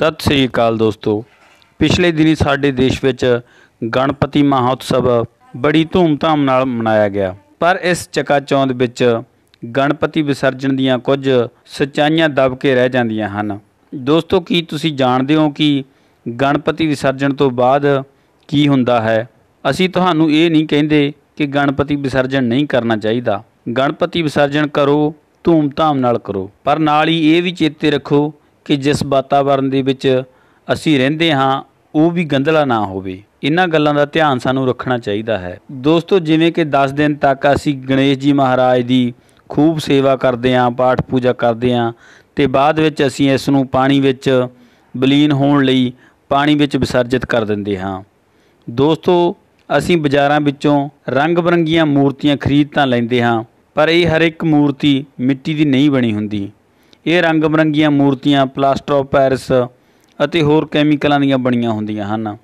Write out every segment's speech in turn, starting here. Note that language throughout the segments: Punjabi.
ਸਤਿ ਸ੍ਰੀ ਅਕਾਲ ਦੋਸਤੋ ਪਿਛਲੇ ਦਿਨੀ ਸਾਡੇ ਦੇਸ਼ ਵਿੱਚ ਗਣਪਤੀ ਮਹਾਉਤਸਵ ਬੜੀ ਧੂਮਧਾਮ ਨਾਲ ਮਨਾਇਆ ਗਿਆ ਪਰ ਇਸ ਚਕਾਚੌਂਦ ਵਿੱਚ ਗਣਪਤੀ ਵਿਸਰਜਨ ਦੀਆਂ ਕੁਝ ਸਚਾਈਆਂ ਦਬ ਕੇ ਰਹਿ ਜਾਂਦੀਆਂ ਹਨ ਦੋਸਤੋ ਕੀ ਤੁਸੀਂ ਜਾਣਦੇ ਹੋ ਕਿ ਗਣਪਤੀ ਵਿਸਰਜਨ ਤੋਂ ਬਾਅਦ ਕੀ ਹੁੰਦਾ ਹੈ ਅਸੀਂ ਤੁਹਾਨੂੰ ਇਹ ਨਹੀਂ ਕਹਿੰਦੇ ਕਿ ਗਣਪਤੀ ਵਿਸਰਜਨ ਨਹੀਂ ਕਰਨਾ ਚਾਹੀਦਾ ਗਣਪਤੀ ਵਿਸਰਜਨ ਕਰੋ ਧੂਮ-ਧਾਮ ਨਾਲ ਕਰੋ ਪਰ ਨਾਲ ਹੀ ਇਹ ਵੀ ਚੇਤੇ ਰੱਖੋ ਕਿ ਜਿਸ ਵਾਤਾਵਰਨ ਦੇ ਵਿੱਚ ਅਸੀਂ ਰਹਿੰਦੇ ਹਾਂ ਉਹ ਵੀ ਗੰਦਲਾ ਨਾ ਹੋਵੇ ਇਹਨਾਂ ਗੱਲਾਂ ਦਾ ਧਿਆਨ ਸਾਨੂੰ ਰੱਖਣਾ ਚਾਹੀਦਾ ਹੈ ਦੋਸਤੋ ਜਿਵੇਂ ਕਿ 10 ਦਿਨ ਤੱਕ ਅਸੀਂ ਗਣੇਸ਼ ਜੀ ਮਹਾਰਾਜ ਦੀ ਖੂਬ ਸੇਵਾ ਕਰਦੇ ਹਾਂ ਪਾਠ ਪੂਜਾ ਕਰਦੇ ਹਾਂ ਤੇ ਬਾਅਦ ਵਿੱਚ ਅਸੀਂ ਇਸ ਨੂੰ ਪਾਣੀ ਵਿੱਚ ਬਲੀਨ ਹੋਣ ਲਈ ਪਾਣੀ ਵਿੱਚ ਵਿਸਰਜਿਤ ਕਰ ਦਿੰਦੇ ਹਾਂ ਦੋਸਤੋ ਅਸੀਂ ਬਾਜ਼ਾਰਾਂ ਵਿੱਚੋਂ ਰੰਗ ਬਰੰਗੀਆਂ ਮੂਰਤੀਆਂ ਖਰੀਦ ਤਾਂ ਲੈਂਦੇ ਹਾਂ ਪਰ ਇਹ ਹਰ ਇੱਕ ਮੂਰਤੀ ਮਿੱਟੀ ਦੀ ਨਹੀਂ ਬਣੀ ਹੁੰਦੀ ਇਹ ਰੰਗ ਬਰੰਗੀਆਂ ਮੂਰਤੀਆਂ ਪਲਾਸਟਰ ਆਫ ਪੈਰਿਸ ਅਤੇ ਹੋਰ ਕੈਮੀਕਲਾਂ ਦੀਆਂ ਬਣੀਆਂ ਹੁੰਦੀਆਂ ਹਨ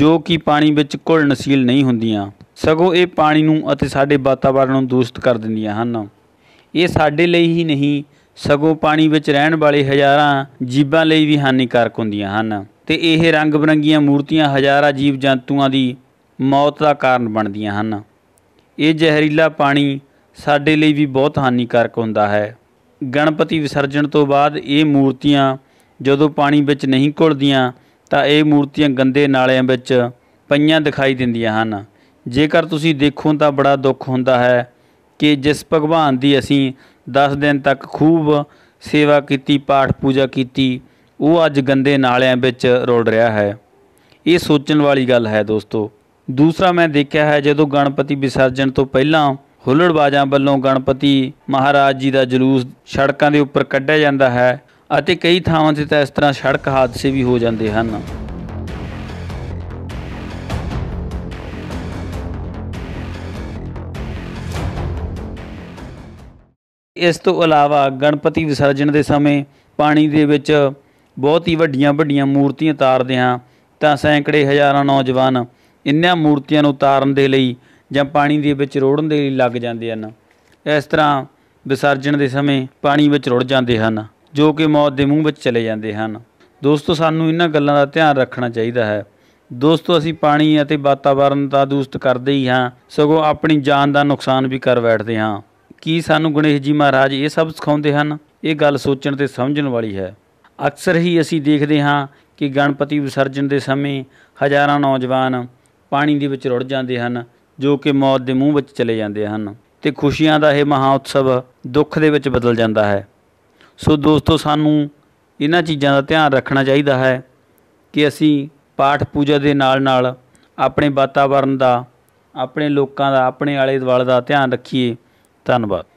ਜੋ ਕਿ ਪਾਣੀ ਵਿੱਚ ਘੁਲਣਸ਼ੀਲ ਨਹੀਂ ਹੁੰਦੀਆਂ ਸਗੋਂ ਇਹ ਪਾਣੀ ਨੂੰ ਅਤੇ ਸਾਡੇ ਵਾਤਾਵਰਣ ਨੂੰ ਦੂਸ਼ਿਤ ਕਰ ਦਿੰਦੀਆਂ ਹਨ ਇਹ ਸਾਡੇ ਲਈ ਹੀ ਨਹੀਂ ਸਗੋਂ ਪਾਣੀ ਵਿੱਚ ਰਹਿਣ ਵਾਲੇ ਹਜ਼ਾਰਾਂ ਜੀਵਾਂ ਲਈ ਵੀ ਹਾਨੀਕਾਰਕ ਹੁੰਦੀਆਂ ਹਨ ਤੇ ਇਹ ਰੰਗ ਬਰੰਗੀਆਂ ਮੂਰਤੀਆਂ ਹਜ਼ਾਰਾਂ ਜੀਵ ਜੰਤੂਆਂ ਦੀ ਮੌਤ ਦਾ ਕਾਰਨ ਬਣਦੀਆਂ ਹਨ ਇਹ ਜ਼ਹਿਰੀਲਾ ਪਾਣੀ ਸਾਡੇ ਲਈ ਵੀ ਬਹੁਤ ਹਾਨੀਕਾਰਕ ਹੁੰਦਾ ਹੈ ਗਣਪਤੀ ਵਿਸਰਜਣ ਤੋਂ ਬਾਅਦ ਇਹ ਮੂਰਤੀਆਂ ਜਦੋਂ ਪਾਣੀ ਵਿੱਚ ਨਹੀਂ ਘੁਲਦੀਆਂ ਤਾਂ ਇਹ ਮੂਰਤੀਆਂ ਗੰਦੇ ਨਾਲਿਆਂ ਵਿੱਚ ਪਈਆਂ ਦਿਖਾਈ ਦਿੰਦੀਆਂ ਹਨ ਜੇਕਰ ਤੁਸੀਂ ਦੇਖੋ ਤਾਂ ਬੜਾ ਦੁੱਖ ਹੁੰਦਾ ਹੈ ਕਿ ਜਿਸ ਭਗਵਾਨ ਦੀ ਅਸੀਂ 10 ਦਿਨ ਤੱਕ ਖੂਬ ਸੇਵਾ ਕੀਤੀ ਪਾਠ ਪੂਜਾ ਕੀਤੀ ਉਹ ਅੱਜ ਗੰਦੇ ਨਾਲਿਆਂ ਵਿੱਚ ਰੋਲ ਰਿਹਾ ਹੈ ਇਹ ਸੋਚਣ ਵਾਲੀ ਗੱਲ ਹੈ ਦੋਸਤੋ ਦੂਸਰਾ ਮੈਂ ਦੇਖਿਆ ਹੈ ਜਦੋਂ ਗਣਪਤੀ ਵਿਸਰਜਣ ਤੋਂ ਪਹਿਲਾਂ ਹੁੱਲੜਬਾਜ਼ਾਂ ਵੱਲੋਂ ਗਣਪਤੀ ਮਹਾਰਾਜ ਜੀ ਦਾ ਜਲੂਸ ਸੜਕਾਂ ਦੇ ਉੱਪਰ ਕੱਢਿਆ ਜਾਂਦਾ ਹੈ ਅਤੇ ਕਈ ਥਾਵਾਂ ਤੇ ਤਾਂ ਇਸ ਤਰ੍ਹਾਂ ਸੜਕ ਹਾਦਸੇ ਵੀ ਹੋ ਜਾਂਦੇ ਹਨ ਇਸ ਤੋਂ ਇਲਾਵਾ ਗਣਪਤੀ ਵਿਸਰਜਨ ਦੇ ਸਮੇਂ ਪਾਣੀ ਦੇ ਵਿੱਚ ਬਹੁਤ ਹੀ ਵੱਡੀਆਂ ਵੱਡੀਆਂ ਮੂਰਤੀਆਂ ਤਾਰਦੇ ਹਾਂ ਤਾਂ ਸੈਂਕੜੇ ਹਜ਼ਾਰਾਂ ਨੌਜਵਾਨ ਇੰਨੀਆਂ ਮੂਰਤੀਆਂ ਨੂੰ ਤਾਰਨ ਦੇ ਲਈ ਜਾਂ ਪਾਣੀ ਦੇ ਵਿੱਚ ਰੋੜਨ ਦੇ ਲਈ ਲੱਗ ਜਾਂਦੇ ਹਨ ਇਸ ਤਰ੍ਹਾਂ ਵਿਸਰਜਣ ਦੇ ਸਮੇਂ ਪਾਣੀ ਵਿੱਚ ਰੁੜ ਜਾਂਦੇ ਹਨ ਜੋ ਕਿ ਮੌਤ ਦੇ ਮੂੰਹ ਵਿੱਚ ਚਲੇ ਜਾਂਦੇ ਹਨ ਦੋਸਤੋ ਸਾਨੂੰ ਇਹਨਾਂ ਗੱਲਾਂ ਦਾ ਧਿਆਨ ਰੱਖਣਾ ਚਾਹੀਦਾ ਹੈ ਦੋਸਤੋ ਅਸੀਂ ਪਾਣੀ ਅਤੇ ਵਾਤਾਵਰਣ ਦਾ ਦੂਸ਼ਿਤ ਕਰਦੇ ਹੀ ਹਾਂ ਸਗੋਂ ਆਪਣੀ ਜਾਨ ਦਾ ਨੁਕਸਾਨ ਵੀ ਕਰ ਬੈਠਦੇ ਹਾਂ ਕੀ ਸਾਨੂੰ ਗਣੇਸ਼ ਜੀ ਮਹਾਰਾਜ ਇਹ ਸਭ ਸਿਖਾਉਂਦੇ ਹਨ ਇਹ ਗੱਲ ਸੋਚਣ ਤੇ ਸਮਝਣ ਵਾਲੀ ਹੈ ਅਕਸਰ ਹੀ ਅਸੀਂ ਦੇਖਦੇ ਹਾਂ ਕਿ ਗਣਪਤੀ ਵਿਸਰਜਨ ਦੇ ਸਮੇਂ ਹਜ਼ਾਰਾਂ ਨੌਜਵਾਨ ਪਾਣੀ ਦੇ ਵਿੱਚ ਰੁੜ ਜਾਂਦੇ ਹਨ ਜੋ ਕਿ ਮੌਤ ਦੇ ਮੂੰਹ ਵਿੱਚ ਚਲੇ ਜਾਂਦੇ ਹਨ ਤੇ ਖੁਸ਼ੀਆਂ ਦਾ ਇਹ ਮਹਾ ਉਤਸਵ ਦੁੱਖ ਦੇ ਵਿੱਚ ਬਦਲ ਜਾਂਦਾ ਹੈ ਸੋ ਦੋਸਤੋ ਸਾਨੂੰ ਇਹਨਾਂ ਚੀਜ਼ਾਂ ਦਾ ਧਿਆਨ ਰੱਖਣਾ ਚਾਹੀਦਾ ਹੈ ਕਿ ਅਸੀਂ ਪਾਠ ਪੂਜਾ ਦੇ ਨਾਲ ਨਾਲ ਆਪਣੇ ਵਾਤਾਵਰਣ ਦਾ ਆਪਣੇ ਲੋਕਾਂ ਦਾ ਆਪਣੇ ਆਲੇ ਦੁਆਲੇ ਦਾ ਧਿਆਨ ਰੱਖੀਏ ਧੰਨਵਾਦ